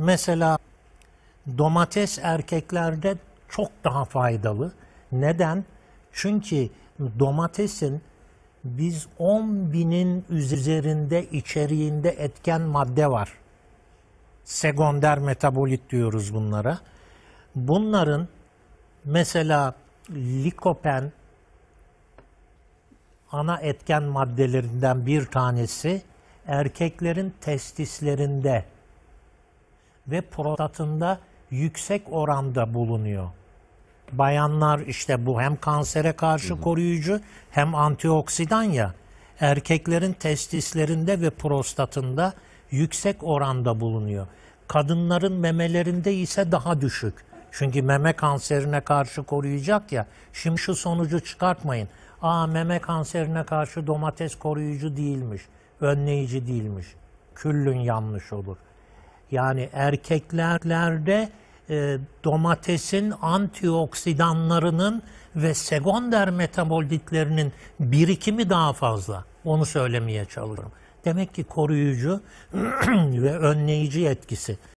Mesela domates erkeklerde çok daha faydalı. Neden? Çünkü domatesin biz 10 binin üzerinde içeriğinde etken madde var. Sekonder metabolit diyoruz bunlara. Bunların mesela likopen ana etken maddelerinden bir tanesi erkeklerin testislerinde ve prostatında yüksek oranda bulunuyor. Bayanlar işte bu hem kansere karşı hı hı. koruyucu hem antioksidan ya. Erkeklerin testislerinde ve prostatında yüksek oranda bulunuyor. Kadınların memelerinde ise daha düşük. Çünkü meme kanserine karşı koruyacak ya. Şimdi şu sonucu çıkartmayın. Aa meme kanserine karşı domates koruyucu değilmiş. Önleyici değilmiş. Küllün yanlış olur. Yani erkeklerde e, domatesin antioksidanlarının ve sekonder metabolitlerinin birikimi daha fazla. Onu söylemeye çalışıyorum. Demek ki koruyucu ve önleyici etkisi.